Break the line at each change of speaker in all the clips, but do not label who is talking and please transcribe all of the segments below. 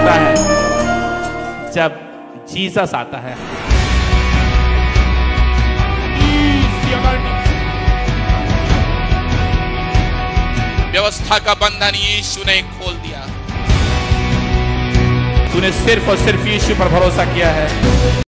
आता है जब जीसस आता है व्यवस्था का बंधन यीशु ने खोल दिया
तूने सिर्फ और सिर्फ यीशु पर भरोसा किया है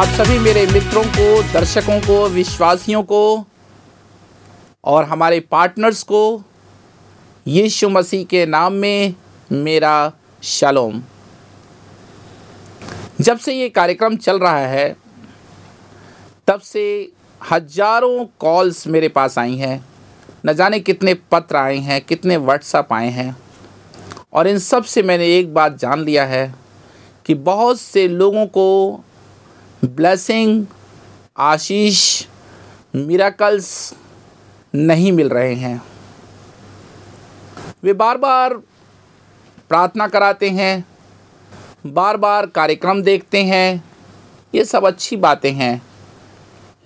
आप सभी मेरे मित्रों को दर्शकों को विश्वासियों को और हमारे पार्टनर्स को यीशु मसीह के नाम में मेरा शलोम जब से ये कार्यक्रम चल रहा है तब से हजारों कॉल्स मेरे पास आई हैं न जाने कितने पत्र आए हैं कितने व्हाट्सअप आए हैं और इन सब से मैंने एक बात जान लिया है कि बहुत से लोगों को ब्लेसिंग आशीष मिराकल्स नहीं मिल रहे हैं वे बार बार प्रार्थना कराते हैं बार बार कार्यक्रम देखते हैं ये सब अच्छी बातें हैं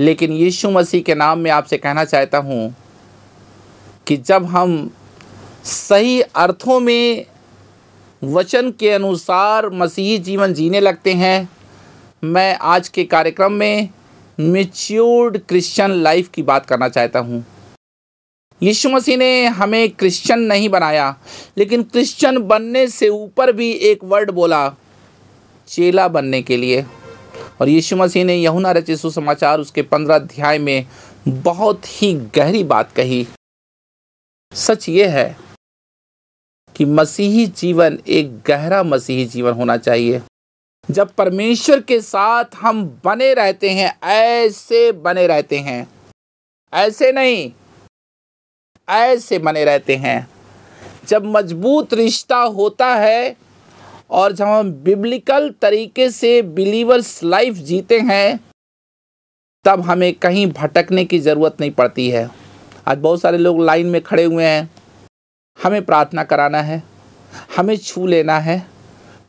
लेकिन यीशु मसीह के नाम में आपसे कहना चाहता हूँ कि जब हम सही अर्थों में वचन के अनुसार मसीही जीवन जीने लगते हैं मैं आज के कार्यक्रम में मेच्योर्ड क्रिश्चियन लाइफ की बात करना चाहता हूँ यीशु मसीह ने हमें क्रिश्चियन नहीं बनाया लेकिन क्रिश्चियन बनने से ऊपर भी एक वर्ड बोला चेला बनने के लिए और यीशु मसीह ने यहुना रचित सुसमाचार उसके पंद्रह अध्याय में बहुत ही गहरी बात कही सच ये है कि मसीही जीवन एक गहरा मसीही जीवन होना चाहिए जब परमेश्वर के साथ हम बने रहते हैं ऐसे बने रहते हैं ऐसे नहीं ऐसे बने रहते हैं जब मजबूत रिश्ता होता है और जब हम बिब्लिकल तरीके से बिलीवर्स लाइफ जीते हैं तब हमें कहीं भटकने की ज़रूरत नहीं पड़ती है आज बहुत सारे लोग लाइन में खड़े हुए हैं हमें प्रार्थना कराना है हमें छू लेना है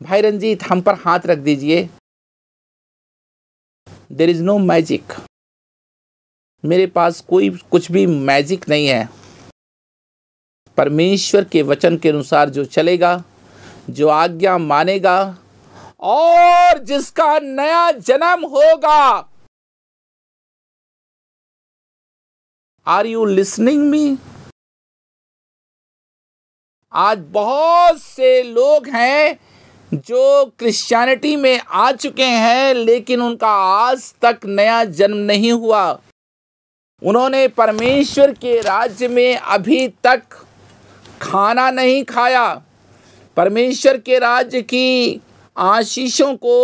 भाई रंजीत हम पर हाथ रख दीजिए देर इज़ नो मैजिक मेरे पास कोई कुछ भी मैजिक नहीं है परमेश्वर के वचन के अनुसार जो चलेगा जो आज्ञा मानेगा और जिसका नया
जन्म होगा आर यू लिसनिंग मी आज बहुत
से लोग हैं जो क्रिश्चियनिटी में आ चुके हैं लेकिन उनका आज तक नया जन्म नहीं हुआ उन्होंने परमेश्वर के राज्य में अभी तक खाना नहीं खाया परमेश्वर के राज्य की आशीषों को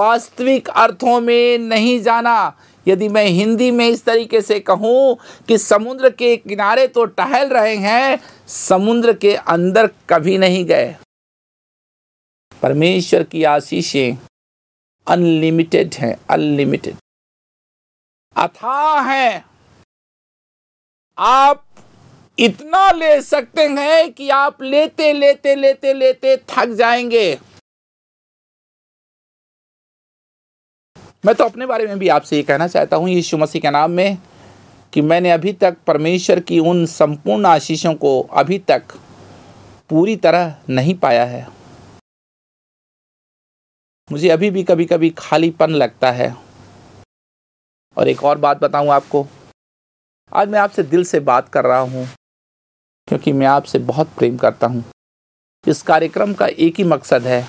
वास्तविक अर्थों में नहीं जाना यदि मैं हिंदी में इस तरीके से कहूँ कि समुद्र के किनारे तो टहल रहे हैं समुद्र के अंदर कभी नहीं
गए परमेश्वर की आशीषें अनलिमिटेड हैं अनलिमिटेड अथाह है आप इतना ले सकते हैं कि आप लेते लेते लेते लेते थक जाएंगे
मैं तो अपने बारे में भी आपसे ये कहना चाहता हूँ यीशु मसीह के नाम में कि मैंने अभी तक परमेश्वर की उन संपूर्ण आशीषों को अभी तक पूरी तरह नहीं पाया है मुझे अभी भी कभी कभी खालीपन लगता है और एक और बात बताऊं आपको आज मैं आपसे दिल से बात कर रहा हूं क्योंकि मैं आपसे बहुत प्रेम करता हूं इस कार्यक्रम का एक ही मकसद है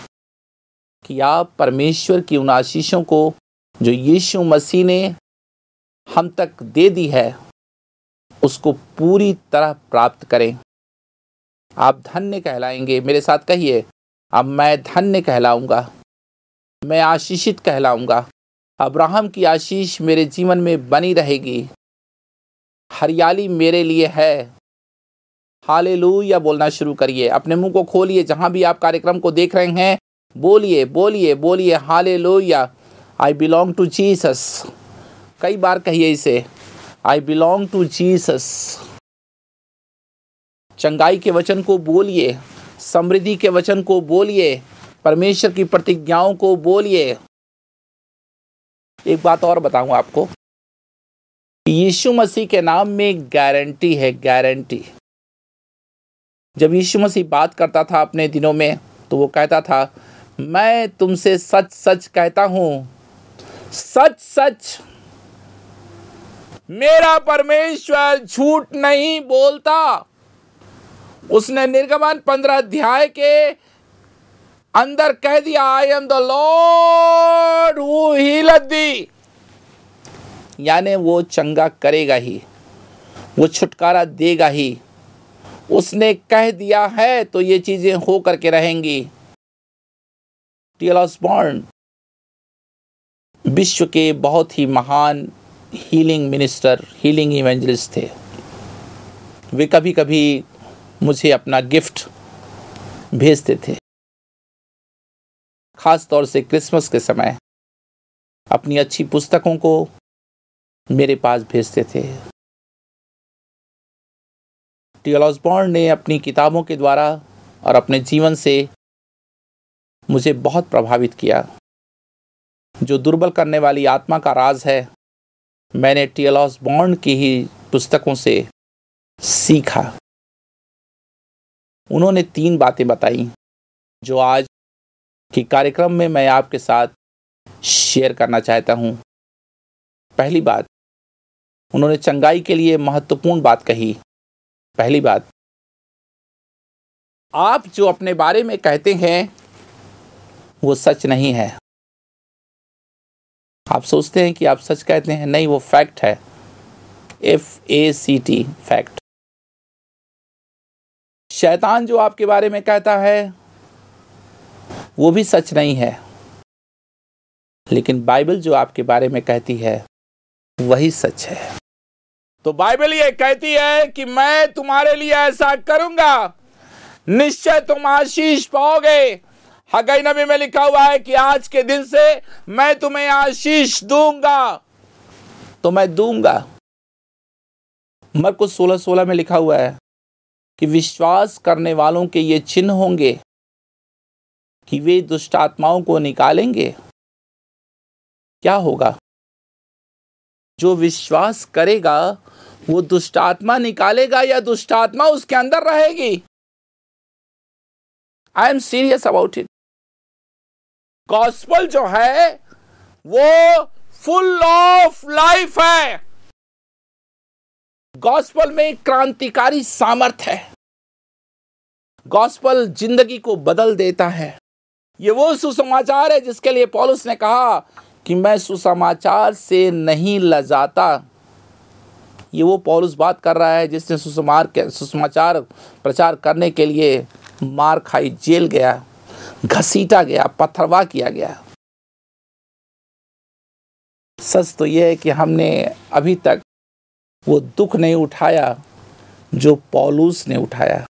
कि आप परमेश्वर की उन आशीषों को जो यीशु मसीह ने हम तक दे दी है उसको पूरी तरह प्राप्त करें आप धन्य कहलाएंगे मेरे साथ कहिए अब मैं धन्य कहलाऊंगा मैं आशीषित कहलाऊंगा अब्राहम की आशीष मेरे जीवन में बनी रहेगी हरियाली मेरे लिए है हाले या बोलना शुरू करिए अपने मुंह को खोलिए जहां भी आप कार्यक्रम को देख रहे हैं बोलिए बोलिए बोलिए हाले या आई बिलोंग टू जीसस कई बार कहिए इसे आई बिलोंग टू जीसस चंगाई के वचन को बोलिए समृद्धि के वचन को बोलिए परमेश्वर की प्रतिज्ञाओं को बोलिए एक बात और बताऊं आपको यीशु मसीह के नाम में गारंटी है गारंटी जब यीशु मसीह बात करता था अपने दिनों में तो वो कहता था मैं तुमसे सच सच कहता हूं सच सच मेरा परमेश्वर झूठ नहीं बोलता उसने निर्गमन पंद्रह अध्याय के अंदर कह दिया I am the Lord who healeth thee यानी वो चंगा करेगा ही वो छुटकारा देगा ही उसने कह दिया है तो ये चीज़ें हो करके रहेंगी टीलॉसबॉर्न विश्व के बहुत ही महान हीलिंग मिनिस्टर हीलिंग इवेंजलिस्ट थे वे कभी कभी मुझे अपना गिफ्ट
भेजते थे ख़ास तौर से क्रिसमस के समय अपनी अच्छी पुस्तकों को मेरे पास भेजते थे टी ने अपनी किताबों के द्वारा और अपने जीवन से मुझे बहुत प्रभावित किया जो
दुर्बल करने वाली आत्मा का राज है मैंने टियलॉस बॉन्ड की ही पुस्तकों
से सीखा उन्होंने तीन बातें बताई जो आज कि कार्यक्रम में मैं आपके साथ शेयर करना चाहता हूँ पहली बात उन्होंने चंगाई के लिए महत्वपूर्ण बात कही पहली बात आप जो अपने बारे में कहते हैं वो सच नहीं है
आप सोचते हैं कि आप सच कहते हैं नहीं वो फैक्ट है F A C T fact शैतान जो आपके बारे में कहता है वो भी सच नहीं है लेकिन बाइबल जो आपके बारे में कहती है वही सच है तो बाइबल ये कहती है कि मैं तुम्हारे लिए ऐसा करूंगा निश्चय तुम आशीष पाओगे हगई नबी में लिखा हुआ है कि आज के दिन से मैं तुम्हें आशीष दूंगा तो मैं दूंगा मर को सोलह सोलह में लिखा हुआ है कि विश्वास करने वालों के ये चिन्ह होंगे
कि वे दुष्ट आत्माओं को निकालेंगे क्या होगा जो विश्वास करेगा वो दुष्ट आत्मा निकालेगा या दुष्ट आत्मा उसके अंदर रहेगी I am serious about it gospel जो है वो फुल ऑफ लाइफ है
गॉस्पल में क्रांतिकारी सामर्थ्य है गॉस्पल जिंदगी को बदल देता है ये वो सुसमाचार है जिसके लिए पॉलुस ने कहा कि मैं सुसमाचार से नहीं लजाता ये वो पॉलुस बात कर रहा है जिसने सुसमार के सुसमाचार प्रचार करने के लिए मार खाई जेल गया घसीटा गया पत्थरवा किया गया सच तो यह है कि हमने अभी तक वो दुख नहीं उठाया जो पॉलूस ने उठाया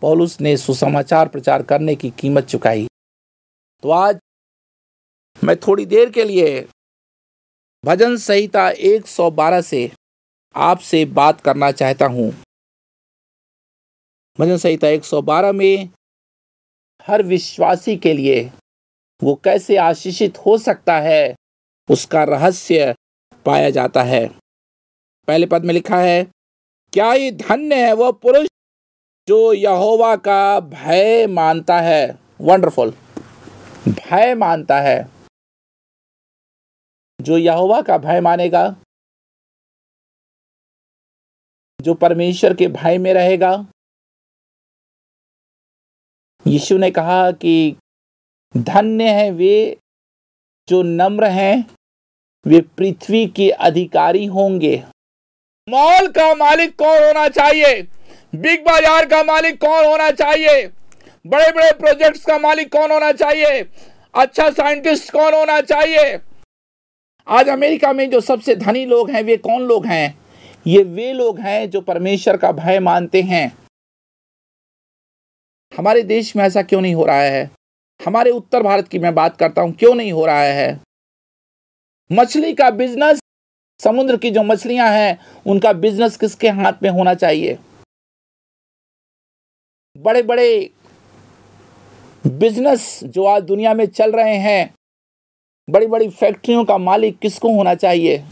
पॉलुस ने सुसमाचार प्रचार करने की कीमत चुकाई तो आज मैं थोड़ी देर के लिए भजन संहिता 112 से आपसे बात करना चाहता हूँ भजन संहिता 112 में हर विश्वासी के लिए वो कैसे आशीषित हो सकता है उसका रहस्य पाया जाता है पहले पद में लिखा है क्या ही धन्य है वह पुरुष जो यहोवा का भय मानता है वंडरफुल भय मानता है
जो यहोवा का भय मानेगा जो परमेश्वर के भय में रहेगा यीशु ने कहा कि धन्य है वे
जो नम्र हैं वे पृथ्वी के अधिकारी होंगे मॉल का मालिक कौन होना चाहिए बिग बाजार का मालिक कौन होना चाहिए बड़े बड़े प्रोजेक्ट्स का मालिक कौन होना चाहिए अच्छा साइंटिस्ट कौन होना चाहिए आज अमेरिका में जो सबसे धनी लोग हैं वे कौन लोग हैं ये वे लोग हैं जो परमेश्वर का भय मानते हैं हमारे देश में ऐसा क्यों नहीं हो रहा है हमारे उत्तर भारत की मैं बात करता हूं क्यों नहीं हो रहा
है मछली का बिजनेस समुद्र की जो मछलियां हैं उनका बिजनेस किसके हाथ में होना चाहिए बड़े बड़े
बिजनेस जो आज दुनिया में चल रहे हैं
बड़ी बड़ी फैक्ट्रियों का मालिक किसको होना चाहिए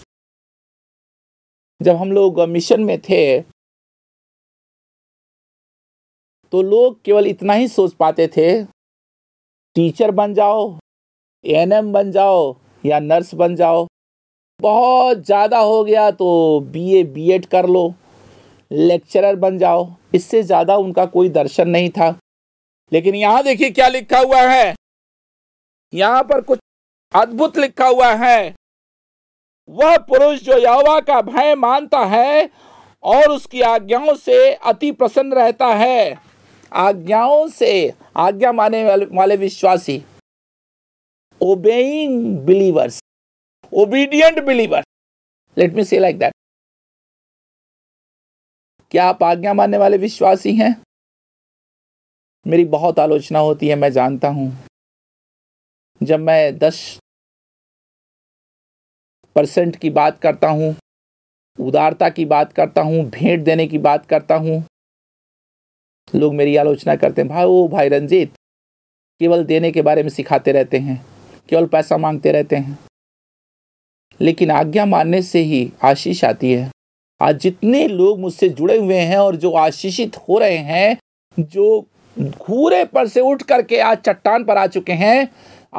जब हम लोग मिशन में थे तो लोग केवल इतना ही सोच पाते थे टीचर बन जाओ एनएम बन
जाओ या नर्स बन जाओ बहुत ज़्यादा हो गया तो बीए बीएड कर लो लेक्चरर बन जाओ इससे ज़्यादा उनका कोई दर्शन नहीं था
लेकिन यहां देखिए क्या लिखा हुआ है यहां पर कुछ अद्भुत लिखा हुआ है वह पुरुष जो यावा का भय मानता
है और उसकी आज्ञाओं से अति प्रसन्न रहता है आज्ञाओं से आज्ञा माने वाले विश्वासी obeying
believers obedient believers let me say like that क्या आप आज्ञा मानने वाले विश्वासी हैं मेरी बहुत आलोचना होती है मैं जानता हूँ जब मैं दस परसेंट की बात करता हूँ उदारता
की बात करता हूँ भेंट देने की बात करता हूँ लोग मेरी आलोचना करते हैं भाई ओ भाई रंजीत केवल देने के बारे में सिखाते रहते हैं केवल पैसा मांगते रहते हैं लेकिन आज्ञा मानने से ही आशीष आती है आज जितने लोग मुझसे जुड़े हुए हैं और जो आशीषित हो रहे हैं जो घूरे पर से उठ करके आज चट्टान पर आ चुके हैं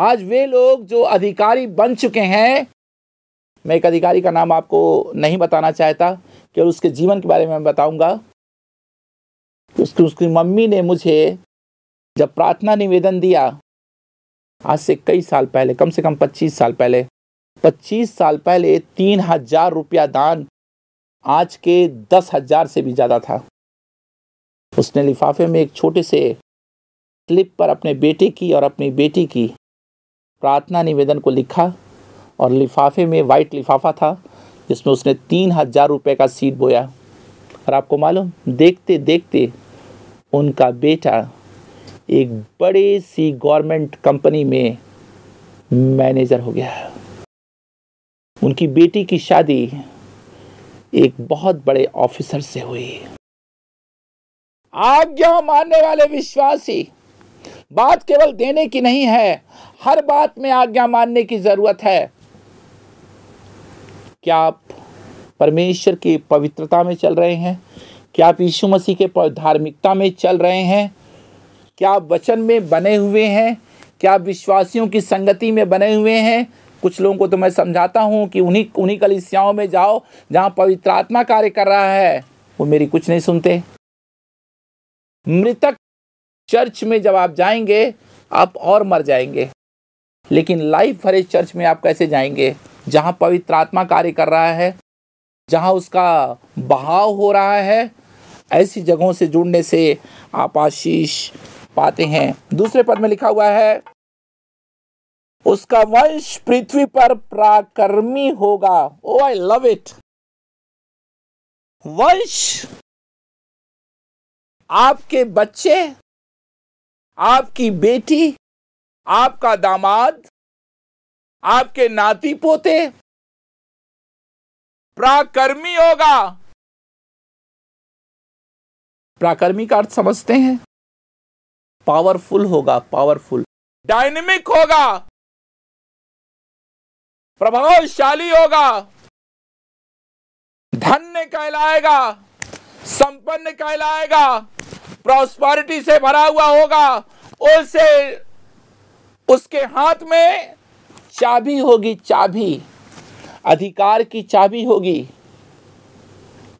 आज वे लोग जो अधिकारी बन चुके हैं मैं एक अधिकारी का नाम आपको नहीं बताना चाहता केवल उसके जीवन के बारे में बताऊंगा उसकी उसकी मम्मी ने मुझे जब प्रार्थना निवेदन दिया आज से कई साल पहले कम से कम 25 साल पहले 25 साल पहले तीन हजार रुपया दान आज के दस हजार से भी ज़्यादा था उसने लिफाफे में एक छोटे से क्लिप पर अपने बेटे की और अपनी बेटी की प्रार्थना निवेदन को लिखा और लिफाफे में वाइट लिफाफा था जिसमें उसने तीन हजार रुपये का सीट बोया और आपको मालूम देखते देखते उनका बेटा एक बड़े सी गवर्नमेंट कंपनी में मैनेजर हो गया उनकी बेटी की शादी एक बहुत बड़े ऑफिसर से हुई आज्ञा मानने वाले विश्वासी बात केवल देने की नहीं है हर बात में आज्ञा मानने की जरूरत है क्या आप परमेश्वर की पवित्रता में चल रहे हैं क्या आप यीशु मसीह के धार्मिकता में चल रहे हैं क्या आप वचन में बने हुए हैं क्या आप विश्वासियों की संगति में बने हुए हैं कुछ लोगों को तो मैं समझाता हूँ कि उन्हीं उन्हीं कलिसियाओं में जाओ जहाँ पवित्र आत्मा कार्य कर रहा है वो मेरी कुछ नहीं सुनते मृतक चर्च में जब आप जाएंगे आप और मर जाएंगे लेकिन लाइफ भरे चर्च में आप कैसे जाएंगे जहाँ पवित्र आत्मा कार्य कर रहा है जहाँ उसका बहाव हो रहा है ऐसी जगहों से जुड़ने से आप आशीष पाते हैं दूसरे पद में लिखा हुआ है उसका वंश
पृथ्वी पर प्राकर्मी होगा ओ आई लव इट वंश आपके बच्चे आपकी बेटी आपका दामाद आपके नाती पोते प्राकर्मी होगा प्राकर्मी का अर्थ समझते हैं पावरफुल होगा पावरफुल डायनेमिक होगा प्रभावशाली होगा धन्य
कहलाएगा संपन्न कहलाएगा प्रॉस्परिटी से भरा हुआ होगा उसे उसके हाथ में चाबी होगी चाबी अधिकार की चाबी होगी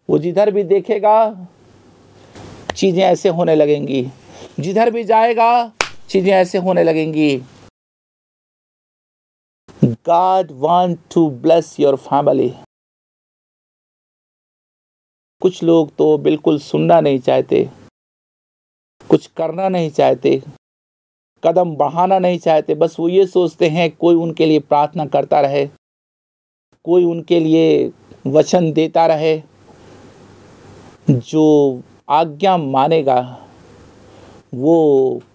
वो जिधर भी देखेगा चीज़ें ऐसे होने लगेंगी जिधर
भी जाएगा चीज़ें ऐसे होने लगेंगी God want to bless your family. कुछ लोग तो बिल्कुल सुनना नहीं चाहते कुछ करना नहीं
चाहते कदम बढ़ाना नहीं चाहते बस वो ये सोचते हैं कोई उनके लिए प्रार्थना करता रहे कोई उनके लिए वचन देता रहे जो आज्ञा मानेगा वो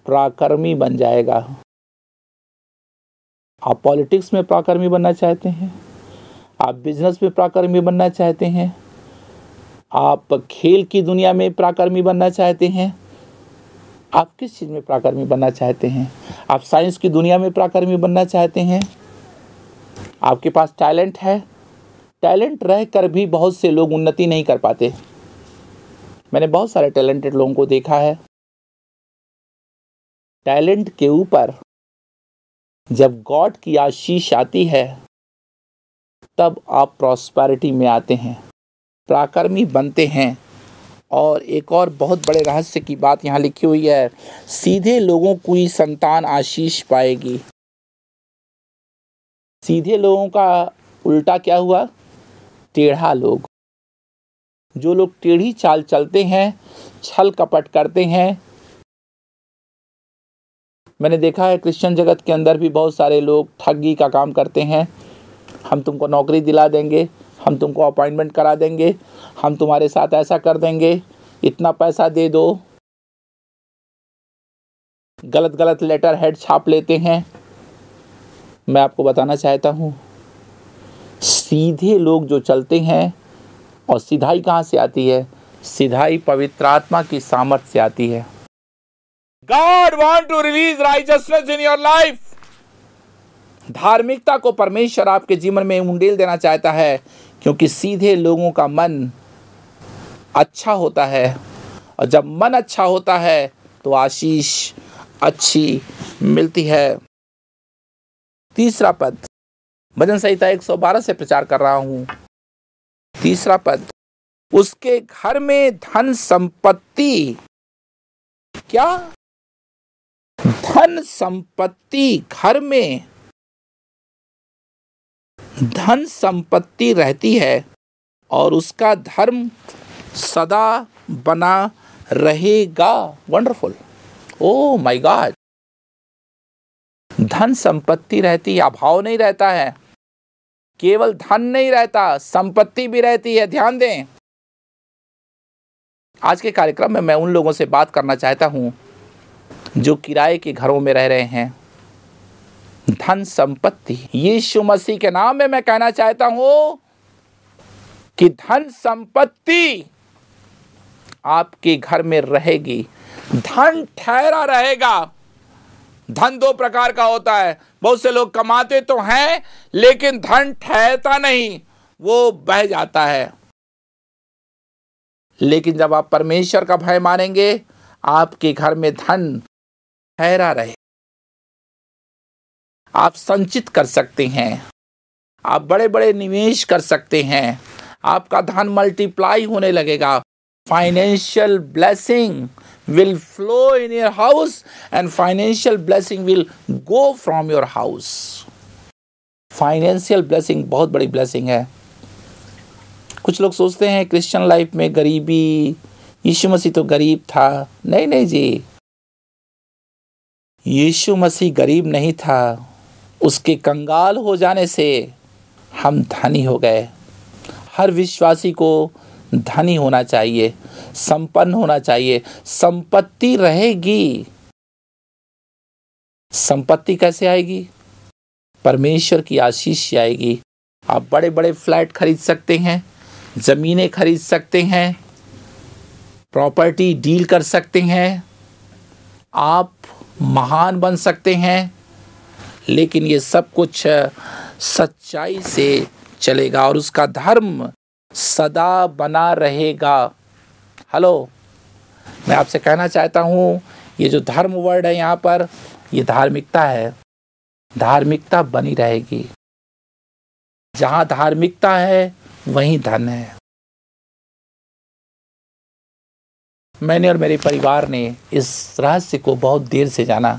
पराक्रमी बन जाएगा आप पॉलिटिक्स में प्राकर्मी बनना चाहते हैं आप बिजनेस में प्राकर्मी बनना चाहते हैं आप खेल की दुनिया में प्राकर्मी बनना चाहते हैं आप किस चीज़ में प्राकर्मी बनना चाहते हैं आप साइंस की दुनिया में प्राकर्मी बनना चाहते हैं आपके पास टैलेंट है टैलेंट रह कर भी बहुत से लोग उन्नति नहीं कर पाते मैंने बहुत सारे टैलेंटेड लोगों को देखा है टैलेंट के ऊपर जब गॉड की आशीष आती है तब आप प्रॉस्पैरिटी में आते हैं प्राकर्मी बनते हैं और एक और बहुत बड़े रहस्य की बात यहाँ लिखी हुई है सीधे लोगों की संतान आशीष पाएगी सीधे लोगों का उल्टा क्या हुआ टेढ़ा लोग जो लोग टेढ़ी चाल चलते हैं छल कपट करते हैं मैंने देखा है क्रिश्चियन जगत के अंदर भी बहुत सारे लोग ठगी का काम करते हैं हम तुमको नौकरी दिला देंगे हम तुमको अपॉइंटमेंट करा देंगे हम तुम्हारे साथ ऐसा कर देंगे इतना पैसा दे दो गलत गलत लेटर हेड छाप लेते हैं मैं आपको बताना चाहता हूँ सीधे लोग जो चलते हैं और सीधाई कहाँ से आती है सीधाई पवित्र आत्मा की सामर्थ्य से आती है God want to release righteousness in your life धार्मिकता को परमेश्वर आपके जीवन में उंडेल देना चाहता है क्योंकि सीधे लोगों का मन अच्छा होता है और जब मन अच्छा होता है तो आशीष अच्छी मिलती है तीसरा पद भजन संहिता 112 से प्रचार कर रहा हूं तीसरा पद उसके घर में धन संपत्ति क्या धन संपत्ति घर में धन संपत्ति रहती है और उसका धर्म सदा बना रहेगा वंडरफुल ओ माय गॉड धन संपत्ति रहती है अभाव नहीं रहता है केवल धन नहीं रहता संपत्ति भी रहती है ध्यान दें आज के कार्यक्रम में मैं उन लोगों से बात करना चाहता हूं जो किराए के घरों में रह रहे हैं धन संपत्ति यीशु मसीह के नाम में मैं कहना चाहता हूं कि धन संपत्ति आपके घर में रहेगी धन ठहरा रहेगा धन दो प्रकार का होता है बहुत से लोग कमाते तो हैं लेकिन धन ठहरता नहीं वो बह जाता है लेकिन जब आप परमेश्वर का भय मानेंगे आपके घर में धन ठहरा रहे आप संचित कर सकते हैं आप बड़े बड़े निवेश कर सकते हैं आपका धन मल्टीप्लाई होने लगेगा financial blessing will flow in your house and financial blessing will go from your house financial blessing बहुत बड़ी ब्लेसिंग है कुछ लोग सोचते हैं क्रिश्चियन लाइफ में गरीबी यीशु मसीह तो गरीब था नहीं नहीं जी यीशु मसीह गरीब नहीं था उसके कंगाल हो जाने से हम धनी हो गए हर विश्वासी को धनी होना चाहिए संपन्न होना चाहिए संपत्ति रहेगी संपत्ति कैसे आएगी परमेश्वर की आशीष आएगी आप बड़े बड़े फ्लैट खरीद सकते हैं ज़मीनें खरीद सकते हैं प्रॉपर्टी डील कर सकते हैं आप महान बन सकते हैं लेकिन ये सब कुछ सच्चाई से चलेगा और उसका धर्म सदा बना रहेगा हेलो मैं आपसे कहना चाहता हूँ ये जो धर्म वर्ड है यहाँ पर ये धार्मिकता है धार्मिकता बनी रहेगी
जहाँ धार्मिकता है वहीं धन है मैंने और मेरे परिवार ने इस रहस्य को बहुत देर से जाना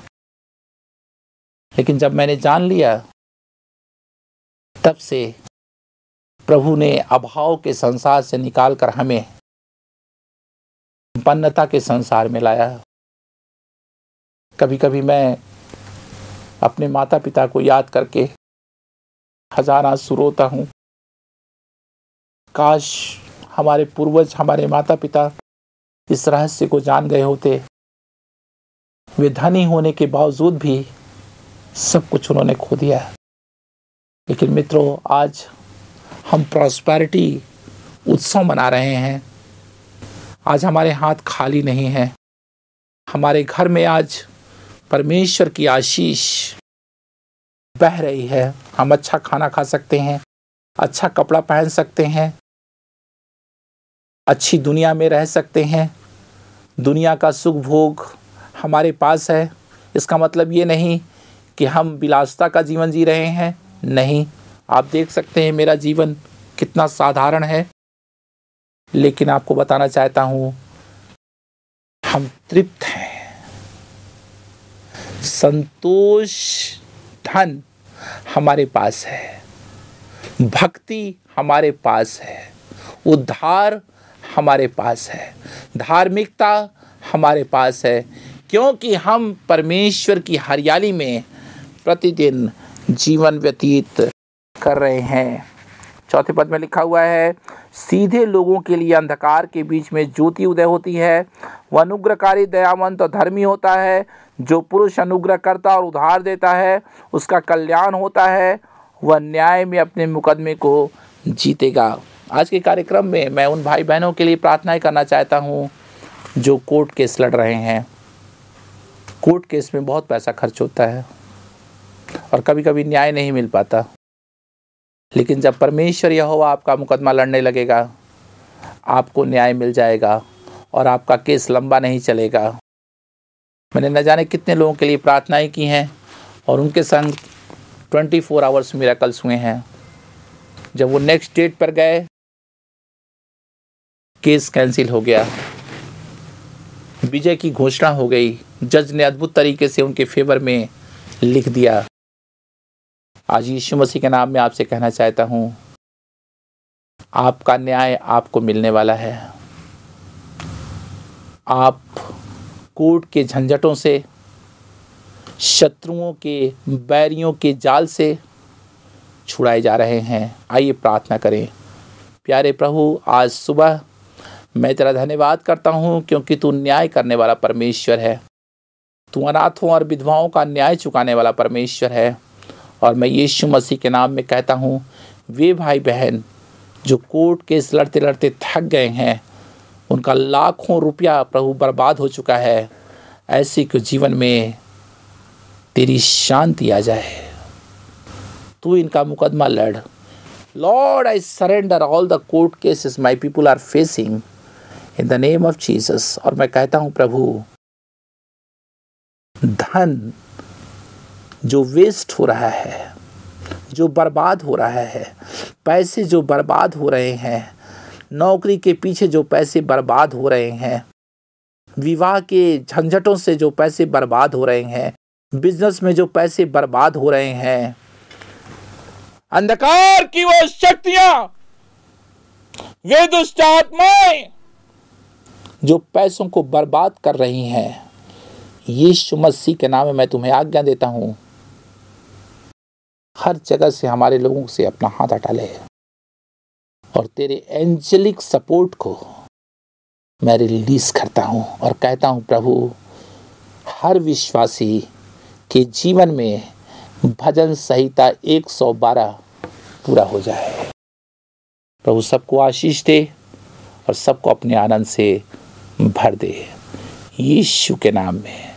लेकिन जब मैंने जान लिया तब से प्रभु ने अभाव के संसार से निकाल कर हमें संपन्नता के संसार में लाया कभी कभी मैं अपने माता पिता को याद करके हजार आंसू रोता हूँ काश हमारे पूर्वज हमारे माता पिता इस रहस्य को जान गए होते
वे धनी होने के बावजूद भी सब कुछ उन्होंने खो दिया लेकिन मित्रों आज हम प्रॉस्पैरिटी उत्सव मना रहे हैं आज हमारे हाथ खाली नहीं है हमारे घर में आज परमेश्वर की आशीष बह रही है हम अच्छा खाना खा सकते हैं अच्छा कपड़ा पहन सकते हैं अच्छी दुनिया में रह सकते हैं दुनिया का सुख भोग हमारे पास है इसका मतलब ये नहीं कि हम विलासता का जीवन जी रहे हैं नहीं आप देख सकते हैं मेरा जीवन कितना साधारण है लेकिन आपको बताना चाहता हूँ हम तृप्त हैं संतोष धन हमारे पास है भक्ति हमारे पास है उद्धार हमारे पास है धार्मिकता हमारे पास है क्योंकि हम परमेश्वर की हरियाली में प्रतिदिन जीवन व्यतीत कर रहे हैं चौथे पद में लिखा हुआ है सीधे लोगों के लिए अंधकार के बीच में ज्योति उदय होती है वह अनुग्रहकारी दयावंत और धर्मी होता है जो पुरुष अनुग्रह करता और उधार देता है उसका कल्याण होता है वह न्याय में अपने मुकदमे को जीतेगा आज के कार्यक्रम में मैं उन भाई बहनों के लिए प्रार्थनाएं करना चाहता हूँ जो कोर्ट केस लड़ रहे हैं कोर्ट केस में बहुत पैसा खर्च होता है और कभी कभी न्याय नहीं मिल पाता लेकिन जब परमेश्वर यह हो आपका मुकदमा लड़ने लगेगा आपको न्याय मिल जाएगा और आपका केस लंबा नहीं चलेगा मैंने न जाने कितने लोगों के लिए प्रार्थनाएं की हैं और उनके संग 24 फोर आवर्स मेरा कल्स हुए हैं जब वो नेक्स्ट डेट पर गए केस कैंसिल हो गया विजय की घोषणा हो गई जज ने अद्भुत तरीके से उनके फेवर में लिख दिया आज यीशु मसीह के नाम में आपसे कहना चाहता हूँ आपका न्याय आपको मिलने वाला है आप कोर्ट के झंझटों से शत्रुओं के बैरियों के जाल से छुड़ाए जा रहे हैं आइए प्रार्थना करें प्यारे प्रभु आज सुबह मैं तेरा धन्यवाद करता हूँ क्योंकि तू न्याय करने वाला परमेश्वर है तू अनाथों और विधवाओं का न्याय चुकाने वाला परमेश्वर है और मैं यीशु मसीह के नाम में कहता हूँ वे भाई बहन जो कोर्ट केस लड़ते लड़ते थक गए हैं उनका लाखों रुपया प्रभु बर्बाद हो चुका है ऐसे के जीवन में तेरी शांति आ जाए तू इनका मुकदमा लड़ Lord I surrender all the court cases my people are facing in the name of Jesus और मैं कहता हूं प्रभु धन जो वेस्ट हो रहा है जो बर्बाद हो रहा है पैसे जो बर्बाद हो रहे हैं नौकरी के पीछे जो पैसे बर्बाद हो रहे हैं विवाह के झंझटों से जो पैसे बर्बाद हो रहे हैं बिजनेस में जो पैसे बर्बाद हो रहे हैं अंधकार की वो शक्तियां वे दुष्ट आत्माएं जो पैसों को बर्बाद कर रही हैं यीशु मसीह के नाम में मैं तुम्हें आज्ञा देता हूँ हर जगह से हमारे लोगों से अपना हाथ हटा ले और तेरे एंजेलिक सपोर्ट को मैं रिलीज करता हूँ और कहता हूँ प्रभु हर विश्वासी के जीवन में भजन संहिता 112 पूरा हो जाए प्रभु सबको आशीष दे और सबको अपने आनंद से भर दे यीशु के नाम में